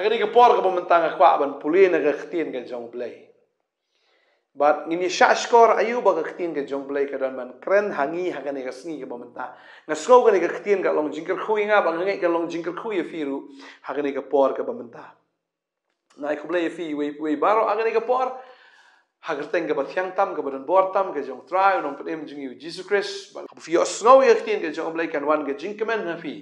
Hy het nie gepoor op mentang ek kwab en puline regteen ge jong bly. But nini shashkor ayub ge regteen ge jong bly kadan man kren hangi ha ge gesni ge bomenta. Na skou ge regteen ge long jinker khoi nga ba ge ge long jinker khoi ye firu ha ge ge poor ge bomenta. Na ik bly e fi we we baro ha ge ge poor ha ge er teng ge ba thyang tam ge bodan bor tam ge jong try on pe im jing yu Jesus Christ. But fi yo snow ye regteen ge jong bly kan wan ge jinkemen ha fi.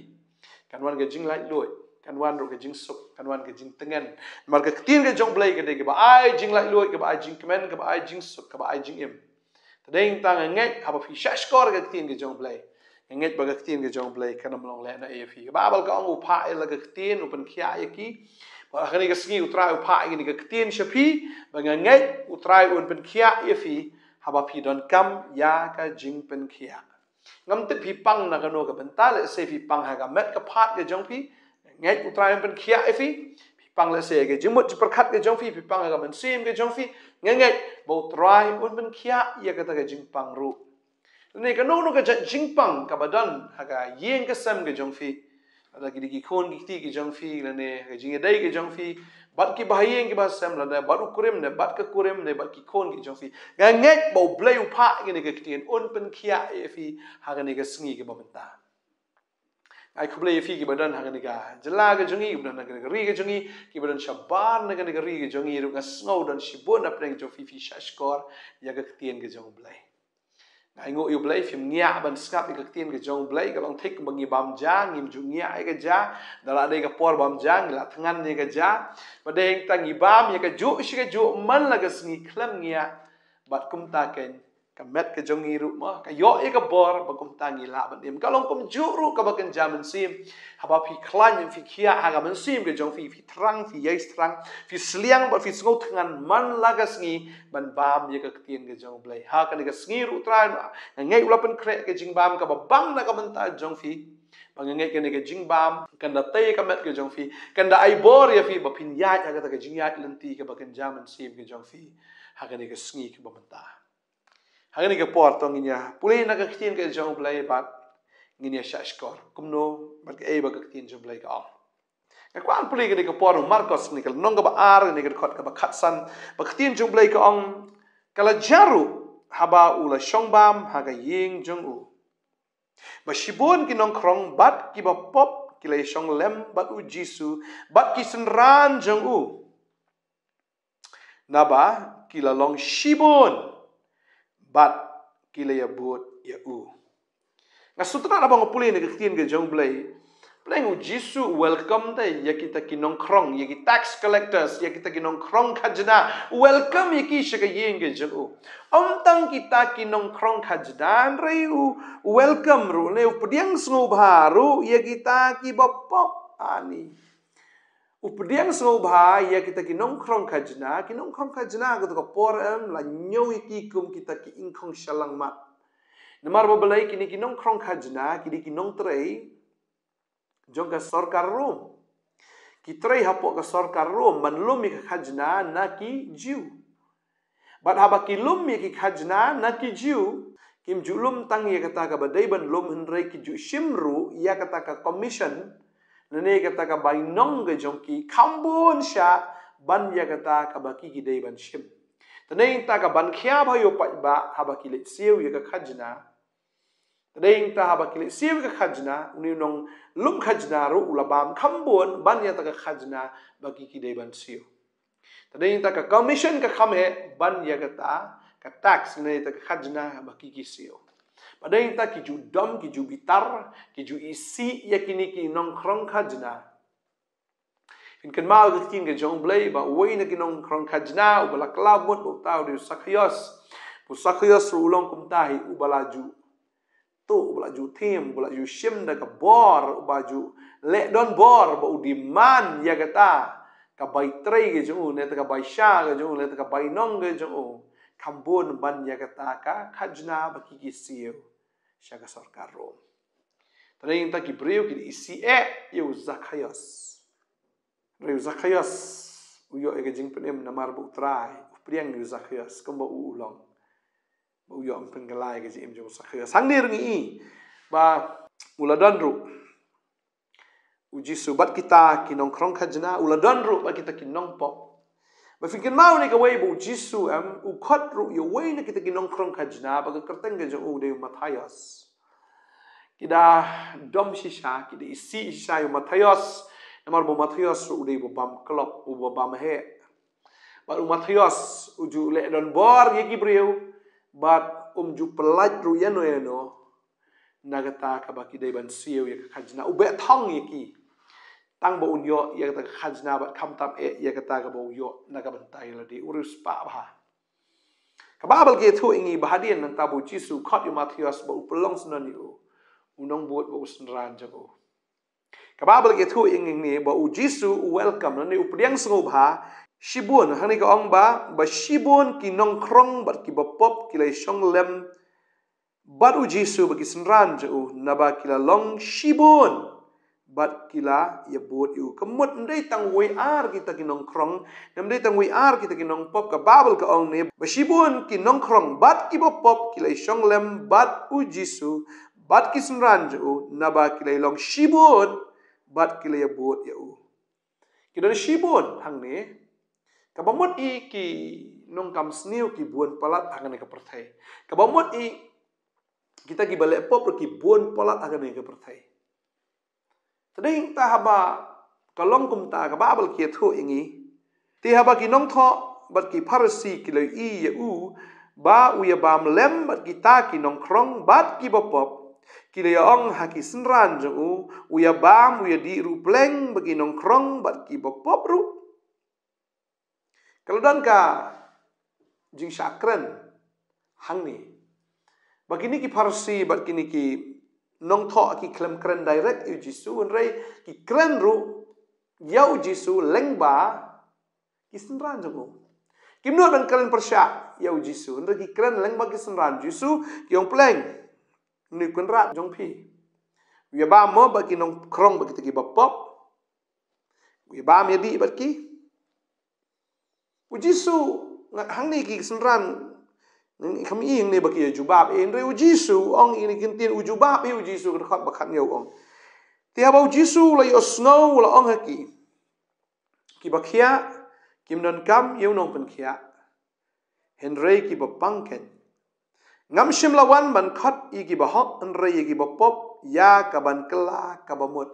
Kan wan ge jing light loy. Like kan wan ruk jing suk kan wan ke jing tengen mar ke tin ke jong blai ke de ke ba ai jing lai lu ke ba ai jing kemen ke ba ai jing suk ke ba ai jing im de ing tang nge ha ba fi sha skor ke tin ke jong blai nge ba ke tin ke jong blai kan mlong le na e fi ba ba ka ngu pa e la ke tin upen kya ye ki ba khani ke sngi utra u pa ngi ke tin sha pi ba nge nge utra u upen kya ye fi ha ba fi don kam ya ka jing pen kya ngam te pi pang na ka no ka ban ta le se pi pang ha ga met ka pa ke jong pi ငဲ့ဥထရယံပန်ခိယအဖီပန်လစေကေဂျုံမတ်ပခတ်ကေဂျုံဖီပန်ကမန်စီမ်ကေဂျုံဖီငဲ့ငဲ့ဘောထရယံဥန်ပန်ခိယယကတကေဂျင်းပန်ရုနေကနိုနိုကေဂျင်းပန်ကဘဒန်ဟာကယင်းကဆမ်ကေဂျုံဖီအဒါကိဒီကီခွန်ဂီတီကေဂျုံဖီလနေကေဂျင်းဒိုင်ကေဂျုံဖီဘတ်ကီဘာယင်းကဘဆမ်လဒါဘာရုကူရမ်နေဘတ်ကကူရမ်နေဘတ်ကီခွန်ကေဂျုံဖီငဲ့ငဲ့ဘောဘလေယူဖာငေကေကတီန်ဥန်ပန်ခိယအဖီဟာကနေကစငီကေဘမတာ ai khuble yifi ki badan ha ganiga jala ga jungi ibna na ganiga ri ga jungi ki badan shaban na ganiga ri ga jungi ru ga snow dan shibon na preng jo fifi shashkor ya ga ktien ga jong blai ngai ngo yu blai fim ngia ban skap ga ktien ga jong blai ga long thik bangi bam jang im jung ngia ai ga ja dala de ga por bam jang la thangan ni ga ja ba tangi bam, ibam ya ga ju shi ga ju man la ga sngi klam ngia bat kum ken ka met ka jong hiru mo ka yo e ka bor ba kum tangi la ba dim ka long kum juru ka ba kan jamen sim ha ba pi klan yin fi kia ha ga men sim ge jong fi fi trang fi yes trang fi sliang ba fi sngot ngan man lagas ngi ban bam ye ka tien ge jong blai ha ka ne ka sngi ru tra na ngai ula pen kre ke jing bam ka ba bam na ka men ta jong fi ba ngai ke ne ke jing bam kan da tei ka met ge jong fi kan da ai bor ye fi ba pin ya ta ta ge jing ya lan ke ba kan jamen sim ge jong fi ha ka ne ke sngi ke ba men ta hangin ke por tong inya pulai nak ketin ke jong play bat inya shashkor kumno bat ke ba ke ketin jong play ka ah ke kwan pulai ke ke por markos ni ke nong ba ar ni ke kot ke ba khatsan ba ketin jong play ka ong kala jaru haba ula shongbam ha ga ying jong u ba shibon ki nong krong bat ki ba pop ki lai shong lem bat u jisu bat ki sunran jong u naba kila long shibon bat kila ya buat ya u. Ngah apa ngopulin ni kekian ke jong play. Play ngu jisu welcome day ya kita ki nongkrong ya ki tax collectors ya kita ki nongkrong kajna welcome ya ki shaka yin ke jong u. Om tang kita ki nongkrong kajna rei u welcome ru ne u pediang sungu baru ya kita ki bopok ani. Ah, updiang so bha ya kita ki nong khrong kha ki nong khrong kha jna ko ko por em la nyoi ki kum kita ki ing khong shalang ma namar bo balai ki ni ki nong khrong kha ki ni ki nong trei jong ka sarkar ro ki trei ha po ka sarkar ro man lum mi kha jna na ki jiu bad ha ba ki lum mi ki kha na ki jiu kim julum tang ye kata ka badai ban lum hin rei ki ju shimru ya kata ka commission nene kata ka bai nong ge jong ki kambon sha ban ya kata ka baki gi dei ban shim tane ta ka ban khya ba yo pa ba ha ba ki le siu ye ka khajna tane ta ha ba ki le siu ka khajna uni nong lum khajna ro ula bam kambon ban ya ta ka khajna ba ki ki dei ban siu tane ta ka commission ka kham he ban ya kata ka tax nene ta ka khajna ba ki ki siu pada kita tak kiju dom, kiju bitar, kiju isi, ya kini kini nongkrong kajna. In kan mal gitkin ke jong blay, ba uwey na ki nongkrong kajna, ubala kelabut, ba utaw di sakhyos. Bu rulong kumtahi, ubala ju. Tu, ubala ju tim, ubala ju shim, da ka bor, ubala ju. Lek don bor, ba udiman, ya kata. Ka tray tre ke jong, neta ka bay sya neta ka nong ke kambun ban ya kataka kajna baki ki siyo syaga sorkar rom. Tadi yang tak ibrio kita isi e yu zakayos. Rayu zakayos uyo ege jing penem namar bu trai upriang yu zakayos kamba u ulong. Uyo ampen penggalai ke jim jung zakayos. Sang dir ngi ba uladan ru uji subat kita kinongkrong kajna uladan ru ba kita kinongpok Berfikir mau ni kawai bu jisu am u khatru yo wei ni kita ginongkrong ka jina bagai ka kerteng ge jo oh, u de Matthias. Kida dom shisha kida isi isha yo Matthias. Emar bu Matthias u de bu bam klop u bu bam he. Ba u Matthias u le don bor ye kipriu, ba um pelaj ru yeno yeno. Nagata ka ba kida ban siu ye ka jina u be thong ye ki. ตั้งบุญยอะยังกระตขันนาบัตคำตามเอยังกระตากระบุยอะนักบันไตละดีอุรุสปะบ้ากบ้าบัลเกทูอิงีบาดีนันตาบุจิสุคอดยูมาทิอัสบุปลงสนนิโออุนงบวชบุสนรานจักโอกบ้าบัลเกทูอิงีนี้บุจิสุเวลคัมนันอุปยังสงบ้าชิบุนฮันนี่ก็องบ้าบัชิบุนกินงครองบัดกิบปบกิเลยชงเลมบัดอุจิสุบกิสนรานจักโอนับบัคิลาลองชิบุน bat kila ya buat iu kemut ndai tang WR kita ki nongkrong nam tang WR kita ki nong pop ka babel ka ong ne besibun ki nongkrong bat pop kila isong lem bat u jisu bat ki sumranj naba kila long shibun bat kila ya buat ya u kita shibun hang ne kabamut i ki nong kam palat hang ne ka i kita ki pop ki palat hang ne ทีนี้ตาฮบะกะล่องกุมตากะบ้าบัลเกียทุอย่างงี้ที่ฮบะกีน้องทอบัดกีพารซีกิเลยอียะอูบาอุยบามเลมบัดกีตากีน้องครองบัดกีบปบกิเลยอองฮักิสนรันจงอูอุยบามอุยดีรูเพลงบัดกีน้องครองบัดกีบปบรู้กะลดันกะจึงชักเรนหังนี้บัดกีนี่กีพารซีบัดกีนี่กีน้องท่อกิคลมครันไดเรกอยู่จิสูอันไรกิครันรู้ยาวจิสูเล็งบากิสันรานจงกูกิมนวดเป็นครันประชายาวจิสูอันไรกิครันเล็งบากิสันรานจิสูกิองเพลงนึกคนรักจงพี่วิบามอบากิน้องครองบากิตะกิบปอบวิบามีดีบากิอุจิสูหังนี่กิสันราน kami ing ni bagi ujubab eh, in re ujisu ong ini kintin ujubab i eh, ujisu ke khat bakan yo ong tiap ujisu la yo snow la ong haki ki bakia kim dan kam yo nong pen kia hen re ki ba pangken ngam shim la wan ban khat i ki ba hok en re ki ba pop ya ka ban kla ka ba mot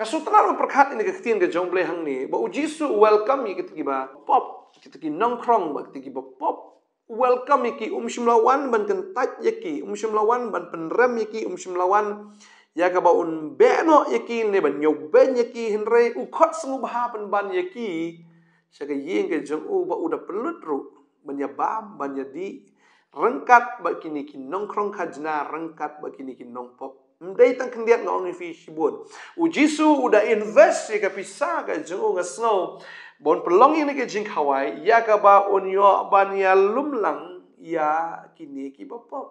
nga sutra ro perkhat ini ke kentin ke jomble hang ni ba ujisu welcome i ki ba pop kita ki nongkrong, kita ki ba pop, welcome iki um shimlawan ban kan taj yaki um shimlawan um ban pen rem yaki um shimlawan ya ka ba un beno yaki ne ban nyok ben yaki hinre u khot sungu ba ha pen ban yaki sa ka yeng ke jeng u ba uda pelut ru ban ya ba ban ya di rengkat ba kini ki nongkrong ka jna rengkat ba kini ki nongpok mdei tang kendiat ngong fi shibun u jisu uda invest ya ka pisa ka u ngasno bon pelong ini ke jing kawai ya ka ba onyo ban ya lumlang ya kini ki bapa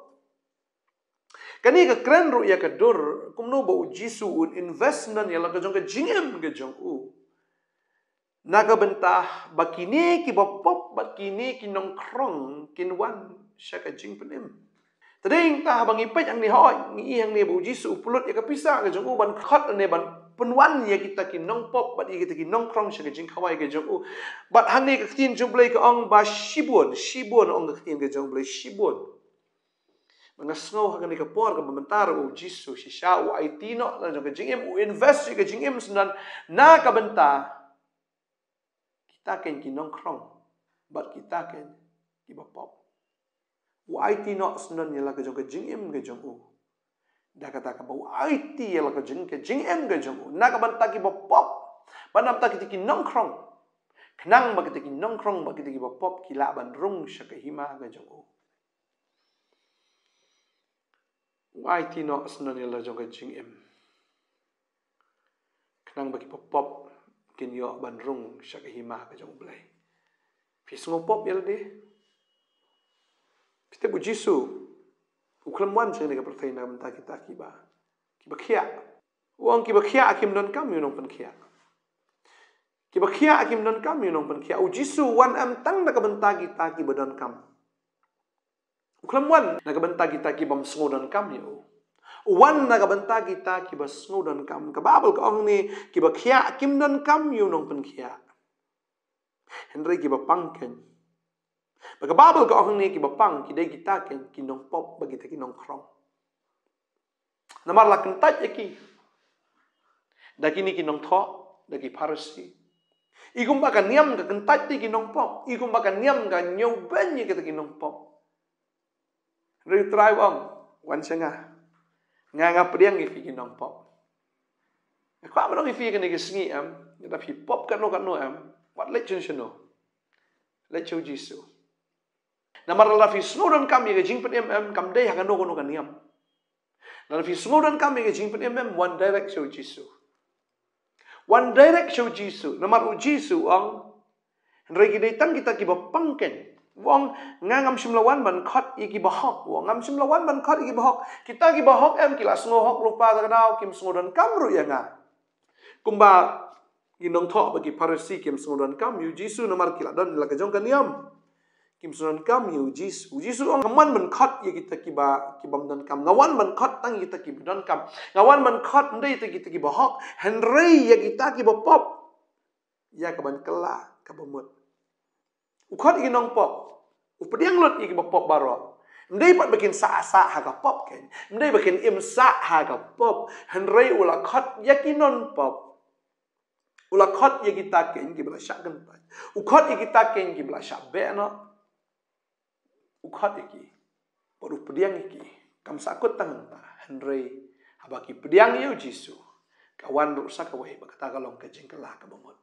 kan ka kren ru ya ka dur kumno bo jisu un investment ya la ka jong ka jing em ka jong u naga bentah ba kini ki bapa ba kini ki krong kin wan sya ka jing penem Tering yang tak abang ipet yang ni hoi, ni yang ni bau jisu pulut yang kepisah ke jengku ban khat ne ban penuan ye kita ki nong pop bat ye kita ki nong krong sha ge jing khawai ge jong u bat han ne ke tin jong blai ke ong ba shibon shibon ong ke tin ge jong blai shibon mana snow ha ne ke por ke bementar u jisu shi sha u ai tino la jong ge jing em u invest ge jing em sunan na ka benta kita ken ki nong krong bat kita ken ki ba u ai tino sunan ye la ke jong ge jing em ge jong u dakata ka bau IT yel ka jing ke jing em ga jong na ka ban ta ki pop ban ta ki ki nong krong knang ba ki tiki nong krong ba ki ki pop ki la ban rung sha ka hima ga jong o IT no as ni la jong ga jing em Kenang ba ki pop kin yo ban rung sha ka hima ga jong blai pi smo pop yel de Pite bu Jisoo, u klemwan cheng ne ka prathai na mta ki ta ki ba ki ba khia u ang akim dan kami yunong pan khia ki ba akim dan kami yunong pan khia u wan am tang na ka kita ki dan ki ba don kam u klemwan na ka kita ki ta dan ba msngo kam yo wan na ka banta ki ta ki ba sngo don kam ka babul ka ni ki kia akim dan kam yunong pan khia hendrei ki ba pangken bagi babel ke orang ni ki bapang ki dai kita ke ki nong pop bagi ta ki nong krong. Namar la kentat ye ki. Da ki ni ki nong tho da ki parsi. Igum ba niam ka kentat ki nong pop. Igum ba kan niam ka nyau ben ye ki nong pop. Re try wang wan senga. Nga nga priang ki ki nong pop. Eh, Ko ba nong ki ki ni ki sngi am. Ya da pop ka no ka no am. Wat lechun shno. Lechu jisu. Lechu jisu. Na marala fi smuran kam ye jing pen mm kam dei hanga no no kaniam. Na fi smuran kam ye jing pen mm one direction with Jesus. One direction with Jesus. Na mar u Jesus ang regi dei tang kita kibah pangken. Wong ngam semlawan ban khot i bahok. Wong ngam semlawan ban khot i bahok. Kita iki bahok em ki lasngo hok lupa ta kadau kim smuran kam ru yanga. nga. Kumba ginong thok bagi parisi kim dan kam yu Jesus na mar kila don la kaniam. niam kimsunan kam yu jis u jis ro ngaman man khat ye kita ki ba ki bam dan kam ngawan man khat tang kita ki dan kam ngawan man khat ndai ta kita ki ba hak henry ye kita ki ba pop ya ka ban kala ka ba mot u khat ki nong pop u pediang lot ki ba pop baro ndai pat bikin sa sa ha ka pop ken ndai bikin im sa ha ka pop henry ula khat ya ki non pop ula khat ye kita ken ki ba sha gan pa u khat ye kita ken ki ba sha be no? Ukhat iki baru pediang iki kam sakut tang ta Henry, habaki pediang iyo jisu kawan rusak kawe bakata kalong ke jengkel ka bomot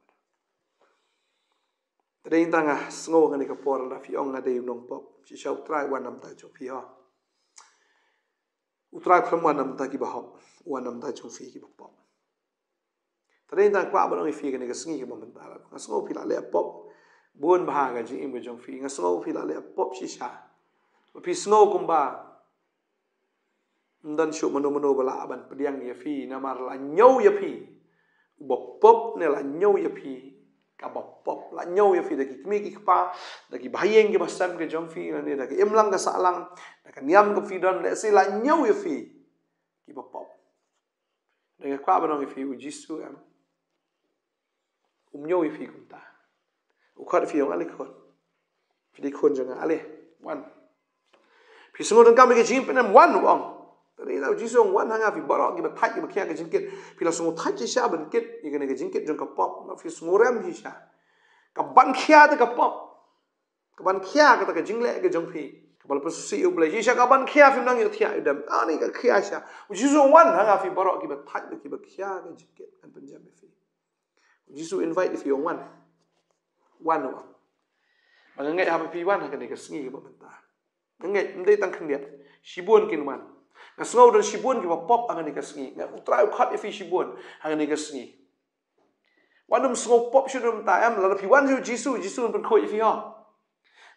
tadi intang ah sngo ngani ka por la fi ong ngade yung pop si shau try wan nam ta chok fiha utra khlam wan nam ta ki bahop wan nam ta chok fi ki bop tadi intang kwa abon ngi fi ngani ka sngi ka bomot ta la sngo fi la le pop bon bahaga ji imbe jong fi ngi sngo la le pop si shau pi snow kumba dan shu mano mano bala ban pediang ya fi na mar la nyau ya fi bo pop ne la nyau ya fi ka bo pop la nyau ya fi da ki mi ki pa da ki bhayeng ki basam ke jong fi ne da ki imlang ka salang da ka niam ka fi don le si la nyau ya fi ki bo pop da ka kwa banong fi u jisu am um nyau ya fi kum ta u khot fi yong ale khot fi di khon jong ale one Phi sungguh dengan kami ke jing pun em one wong. Tapi kalau jing sung one hanga phi barok gi batai gi makian ke jing kit. Phi la sungguh tai jing sya ben kit gi gane ke jing kit jung kapok. Ma phi sungguh rem hi sya. Kapan kia de kapok. Kapan kia ke ta ke jing le ke jung phi. Kapal pun susi u belai jing sya kapan kia phi nang yu tia Ah Ani ke kia sya. Jing sung one hanga phi barok gi batai gi makia ke jing kit. Kan pun jam phi. E Jisu invite if you one. One Mengenai apa pi one hanga ke sengi ke pemerintah. Ngengek, ndai tang kengdiat. Shibun kin man. Nga sungau dan shibun kiwa pop angan ni kasengi. Nga utrai ukat ifi shibun angan ni kasengi. Wanum sungau pop shu dan mtayam, lada piwan hiu jisu, jisu dan penkoi ifi ha.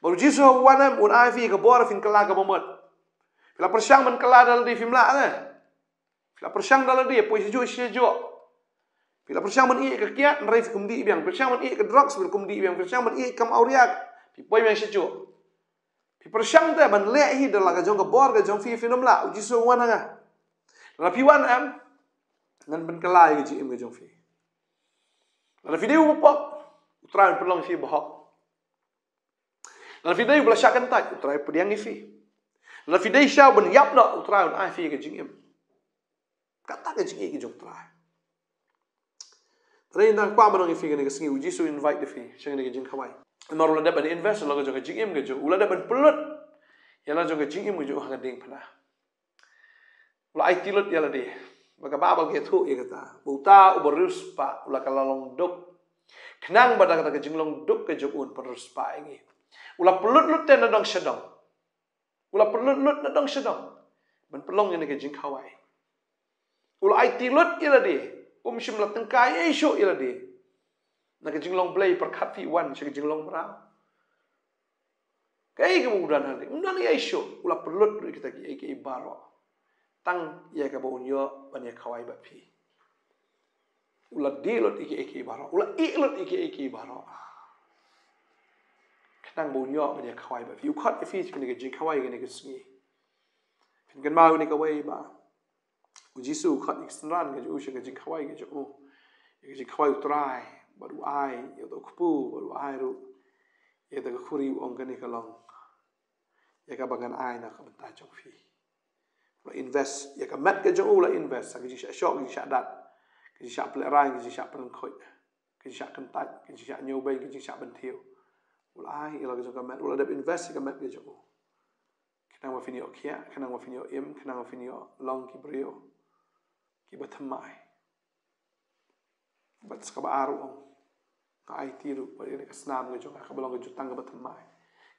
Baru jisu ha wanam un afi ke bora fin kelah ke mamat. Fila persyang man kelah dalam di fimla ane. Fila persyang dalam di, apoi sejuk, sejuk. Fila persyang man iya ke kiat, nerai fikum di ibiang. Persyang man iya ke drugs, fikum di ibiang. Persyang man iya ke mauriak, pipoi man sejuk. พี่ประชังแต่มันเละฮิดลังกับจงกับบอร์กับจงฟีฟิลมละอุจิสุวันนะแล้วพี่วันเอ็มนั่นเป็นกลายกับจีเอ็มกับจงฟีแล้วฟีดิวปอกอุตรายเป็นลองฟีบอกแล้วฟีดิวประชากันตายอุตรายเป็นยังฟีแล้วฟีดิวชาวบนยับเนาะอุตรายเป็นไอฟีกับจีเอ็มกัตตากับจีเอ็มกับจงอุตรายแต่ในนั้นความมันลองฟีกันในกระสิงอุจิสุอินไวต์ฟีเชิงในกระจิงขวาย Emak ulah dapat invest, lalu jaga jingim kejo. Ulah dapat pelut, ya lalu jaga jingim kejo. Ulah kading pada. Ulah ait pelut ya lalu. Maka apa bagi itu ya kata. Buta uberus pak ulah kalalong dok. Kenang pada kata kejing long dok kejo un perus pak ini. Ulah pelut lut ya dong sedong. Ulah pelut lut dong sedong. Ben pelong ini kejing kawai. Ulah ait pelut ya lalu. Umsim latengkai isu ya lalu. Nak jing long play perkat fi wan sing jing long merau. Kai kemudian hari, undan ya isu ulah perlut kita ki ki baro. Tang ya ka unyo ban ya kawai ba pi. Ulah di lot iki iki baro, ulah i lot iki iki baro. Kenang bunyo ban ya kawai ba pi. U kot ifi pin ke jing kawai ke ke sungi. Pin kan mau ni ka wei ba. U jisu kot ikstran ke ju sing ke jing kawai ke ju. Ke jing kawai utrai. baru ai ya tu kupu baru ai ru ya tu kuri uang kini kalong ya ka bangan ai nak kementa jauh fi la invest ya ka mat ke jauh la invest sa kiji sya shok kiji sya dat kiji sya pelak rai kiji sya pelang koi kiji sya kentai kiji sya nyobai kiji sya bentiu ula ai ila kiji ka mat ula dap invest ya ka mat ke jauh kena wafini okia kena wafini im kena wafini long kibrio kibatamai bat ska ba aru om ka ai tiru ta ene ka snam ga jonga ka balong ga jutang ga bathamai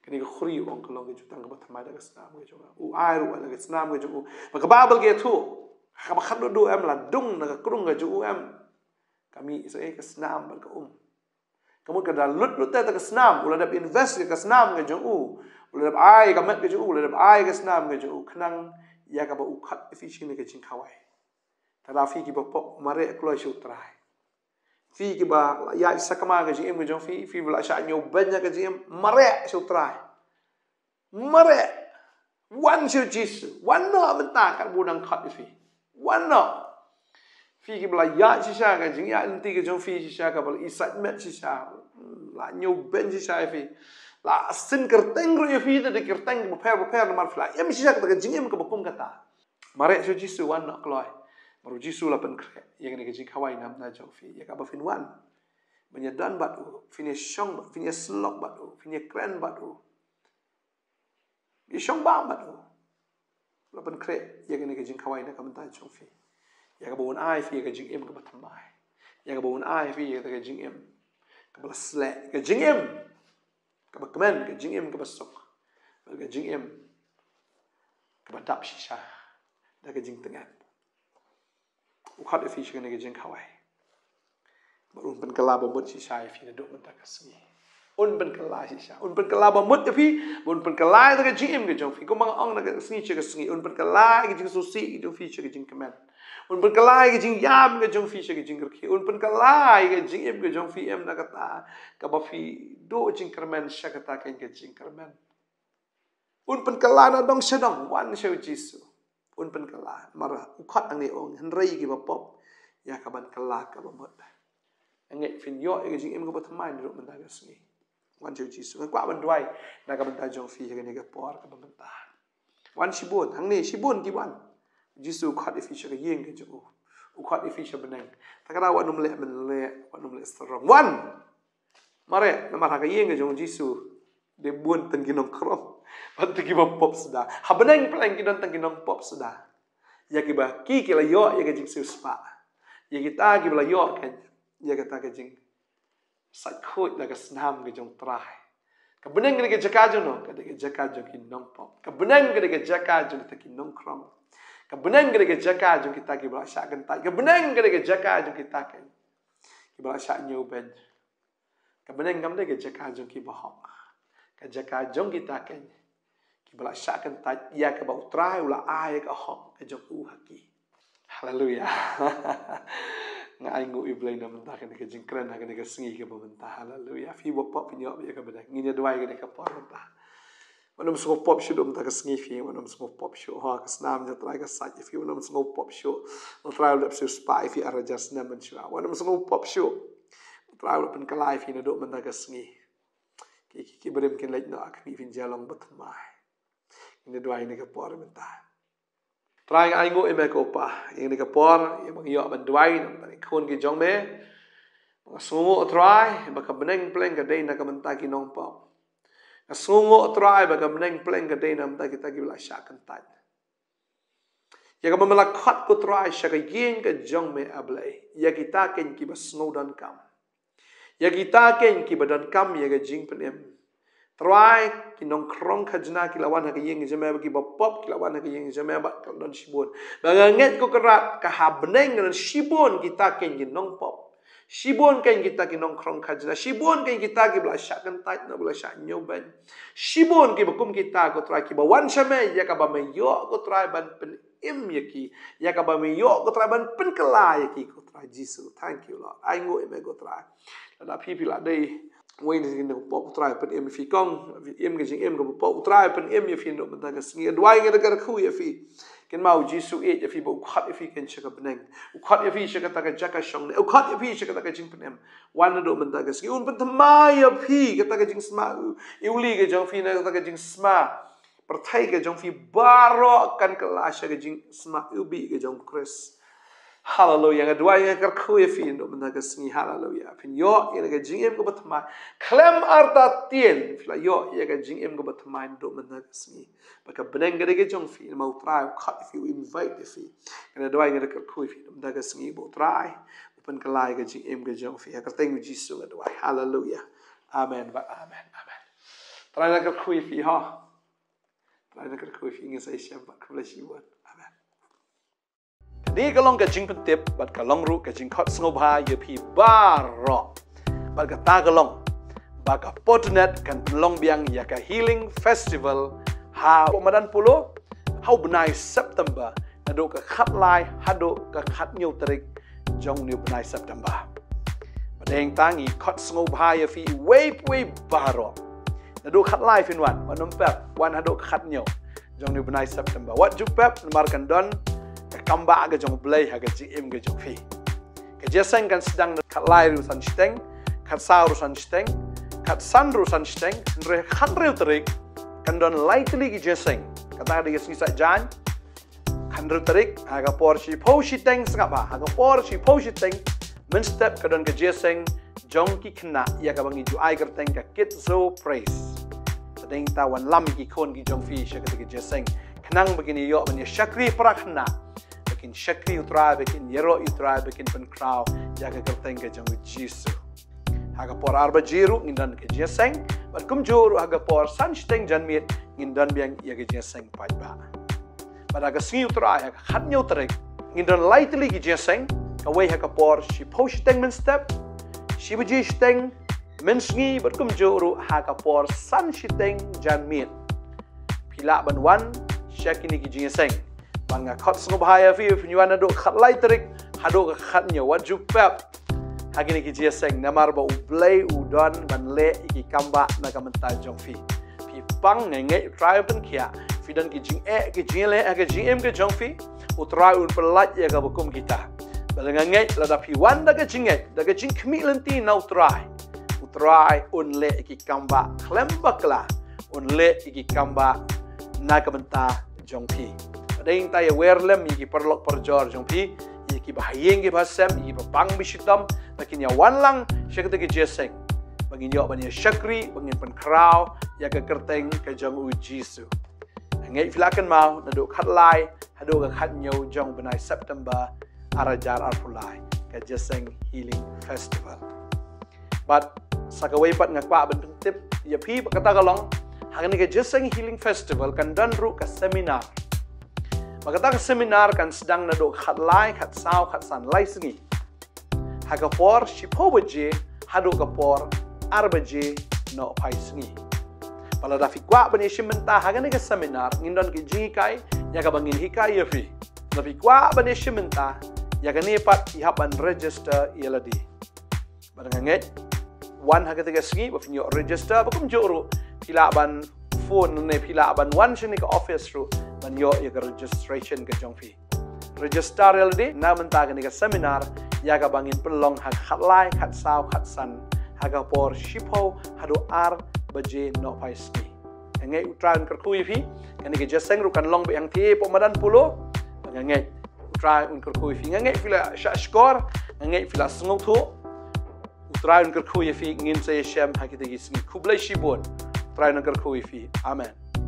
kani ga khuri om cái long ga jutang ga bathamai da ga snam ga jonga u aru ala ga snam ga jonga ba ka babal ge thu ka ba khadu du em la dung na ga krung ga ju em kami isa e ka snam ba ka um kamu ka da lut lut e ta ka snam ula da invest ga snam ga jonga ula da ai ga mat ga jonga ula da ai ga snam ga jonga khnang ya ka ba u khat efficient ga jing khawai ta la fi ki ba pok mare e ko la shu trai fi ki ba ya sakama ga jiem ga fi fi bla sha nyo banya ga jiem mare so try mare wan so jis wan no am ta ka bu dang khat fi wan no fi ki bla ya si sha ga jing ya nti ga jong fi si sha ka bal isat met si sha hmm, la nyo ben si sha fi la sin ker teng ro fi de ker teng bu per bu per na mar fla ya, em si sha ka ga jing em ka bu kum ka ta mare so jis wan no kloi Baru jisu la pen Yang ni kecik kawai nam na fi. Yang kapa fin wan. Menye dan batu. Finye syong. Finye selok batu. Finye kren batu. Ye syong bam batu. lah pen Yang ni kecik kawai nam na fi. Yang kapa un ai fi. Yang kecik em kapa tembai. Yang kapa un ai fi. Yang kapa kecik em. Kapa la selek. Kecik em. Kapa kemen. Kecik em kapa sok. Kapa kecik em. Kapa tap shisha. Dah kecik tengah u khat fi shi ne jin kawai un ban kala ba mot shi sha fi ne do mot ka si un ban kala shi sha un ban kala e ba mot fi un ban kala da ji im ga jong fi ko ma ang na si che ga si un ban kala ga ji su si do fi che ga kemen un ban kala ga jin yam ga jong fi che ga jin ki un ban kala ga em nak kata. ta ka ba fi e do kemen sha kata ta ka ga jin kemen un ban kala dong sha dong wan sha พูนเป็นกลามาอุคตอังเนองฮันรีกิบปบยากบันกลากับบดอังเนฟินยอเอจิงเอ็มกับทมานรูปมันได้สิวันเจ้าจีสุกว่ามันด้วยนากับันตาจงฟีเฮกันกับปอร์กับมันตาวันชิบุนทังเนชิบุนกี่วันจีสุคอดอฟิชก็ยิงกันจูอุคตอฟิชบันเองถ้าเราวันนุ่มเละมันเละวันนุ่มเละสตรองวันมาเร่นมาทักยิงกันจงจีสุ dia buat buan tenggi krom, Pat kita pop sudah. Habenai yang pelan kita tenggi pop sudah. Ya kita kiki kila yo ya kita sius spa. Ya kita kiba yo kan. Ya kita kajing sakut lagi senam kajing terah. Kebenang kita kerja kajo kita kena kerja kajo pop. nongpok. Kebenang kita kerja kajo kita kini nongkrom. Kebenang kita kerja kajo kita kini belasak gentay. Kebenang kena kerja kajo kita kini belasak nyoben. Kebenang kena kerja kajo kita bahok kerja kajong kita akan kibala syakkan ia ke bau trai ula ai ah, ke hok ke jong u haki haleluya ngai ngu iblai na mentah kan ke jing kren hakan ke singi ke bementah haleluya fi bo pop nyo ia ke bada ngine duai ke ke por ta manum sungo pop shu dum ta ke singi fi manum sungo pop shu ha ke snam nya trai ke sa fi manum sungo pop shu lo trai lep su spy fi arajas na men shu manum sungo pop shu trai lep kan kalai fi na do mentah ke singi Kiki kibrim kin lejna akni fin jalong bat mai. Ini dua ini ke por minta. Trai aingu ime ko pa. Ini ke por ye mang yo ban dua ini ban kun ki jong me. Mang sungu trai ba ka bneng pleng ka dei na ka minta ki nong pa. Na sungu trai ba ka bneng pleng ka dei na minta ki ta ki la sha kan ta. Ye ka mala khat ko trai sha ka ka jong me ablai. Ye ki ta ken ki ba snow dan kam. ยากิตาเก่งกิบดันคำยากจิงเป็นเอ็มทรายกินองครองขจนากิลาวันหักยิงใช่ไหมบกิบปอบกิลาวันหักยิงใช่ไหมบักนันชิบุนบางเงี้ยก็กระดกับหาบเน่งกันชิบุนกิตาเก่งกินองปอบ Sibon kain kita ki nongkrong kajna. Sibon kain kita ki belasak gentai na belasak nyoban. Sibon ki bekum kita ko try ki ba wan shame ya ka ba meyo ko try ban pen im ya ki ya ka ba meyo ko try ban pen kala ya ki ko try jisu. Thank you lord. I ngo ime ko try. Na pi pi la dei wen ni ngo po ko try pen im fi kong im ge jing im ko po try pen im ya fi no ta ga sngi. Dwai ge ga ku ya fi kin mau jisu e jafi bo khat ifi ken chaka bneng khat ifi chaka taka jaka shong ne khat ifi chaka taka jing pnem wan do man taka ski un pdam mai ifi ka taka jing sma u uli ge jong fi na taka jing sma per thai ge jong fi baro kan kelas ge jing sma u bi ge jong kris Hallelujah. Ngadua yang akan kau ya e fin do benda kesemi Hallelujah. Fin yo yang akan jing em kau betamai. Klem arta tien. Fila yo yang akan jing em kau betamai do benda kesemi. Baka beneng gede gede jong fin. Mau try cut if you invite the fin. Ngadua yang akan kau ya fin do benda kesemi. Mau try. Open kelai gede jing em gede jong fin. Akan tengu Jesus ngadua. Hallelujah. Amen. Ba amen. Amen. Try nak kau ya e fin ha. Try nak kau ya e fin. Ingat saya siapa kau lagi buat. ดีกลองกับจิงเป็นเต็บบัดกลองรู้กับจิงคอดสงบหายพี่บารอบัดกับตากลองบัดกับโปตเน็ตกันลองเบียงอยากกับฮีลิ่งเฟสติวัลฮาวมาดันพุโลฮาวบนายเซปเทมเบอร์นาดูกับขัดลายฮัดดูกับขัดนิวตริกจงนิวบนายเซปเทมเบอร์ประเด็นตั้งอีคอดสงบหายพี่เวฟเวฟบารอบนาดูขัดลายฟินวันวันนุ่มแป๊บวันฮัดดูขัดนิวจงนิวบนายเซปเทมเบอร์วัดจุ๊บแป๊บนมาร์กันดอน kamba aga jong blay aga jik im ga jok fi ke jeseng kan sedang kat lai ru san shteng kat sa ru san shteng kat san ru san shteng nre khan re terik kan don likely ki jeseng kata ada yesi sa jan khan re terik aga por shi po shi teng sanga ba aga por shi po shi teng min step kan don ke jeseng jong ki kna ya ga bangi ju ai ger teng ka kit so praise Tadeng tawan lam ki kon ki jong fi shakati ki jeseng Kenang begini yo, menye syakri perak hendak bikin syekhi utra bikin yero utra bikin penkrau jaga kerteng ke jangu jisu haga por arba jiru ngindan ke jeseng bar kumjur haga por sansteng janmit ngindan biang ya ke jeseng paiba bar haga sing utra haga khatnyo trek ngindan lightly ke jeseng ka wei haga por shi poshteng men step shi buji steng men sngi bar kumjur haga por sansteng janmit pila ban wan Shaki ni ki jingi seng. Bang kot sungguh bahaya fi penyuan ado kat lightrik hado kat nyo waju pep. Hagi ni kiji seng namar ba ublay udon dan le iki kamba na kamenta jong fi. Pi pang ngenge try pen kia fi dan kiji e kiji le e kiji m ke jong fi utra un pelat ya ga bukum kita. Belenga nge la da fi wan da ke jinge da ke jing kmi lenti na utra. Utra un le iki kamba klembakla un le iki kamba na kamenta jong fi. Fadain tayo werlem, iki perlu perjor jumpi, iki bahayeng ki bahasem, iki bapang bisitam, takin ya wan lang, syak tegi jeseng. Bangin yok bani syakri, bangin penkraw, ya kekerteng ke jang ujisu. Ngay filakan mau, naduk kat lai, haduk ke kat nyau jang benai September, arajar arpulai, ke jeseng healing festival. But, sakawai pat ngakwa ben pentip, ya pi kata kalong, hari ni ke jeseng healing festival, kan dan ruk ke seminar maka tak seminar kan sedang nado khat lai khat sao khat san lai sini. ha ka por shi po ba je ka por ar ba no pai sini. pala da fi kwa ba ne shi men ta ka seminar ngin don ki ji kai ya ka bangin hi kai ye fi da fi kwa ba ne shi ya ga ne pat i ha register ye la di ba da ngai wan ha ka te ga sengi register ba kum jo ro ban phone ne pila ban wan shi ka office ro ban yo yaga registration ke jong fi register already na man ta ga seminar ya bangin pelong long hak khat lai khat sao khat san ha por shipo ha ar baje je no pai ski nge utran ker kui fi ka ni ga jeseng kan long ba yang ti po madan pulo nge nge utran un ker kui fi nge nge sha skor nge nge fi la utran ker kui fi ngin se shem ha ki de gi sing kublai shibon utran ker kui fi amen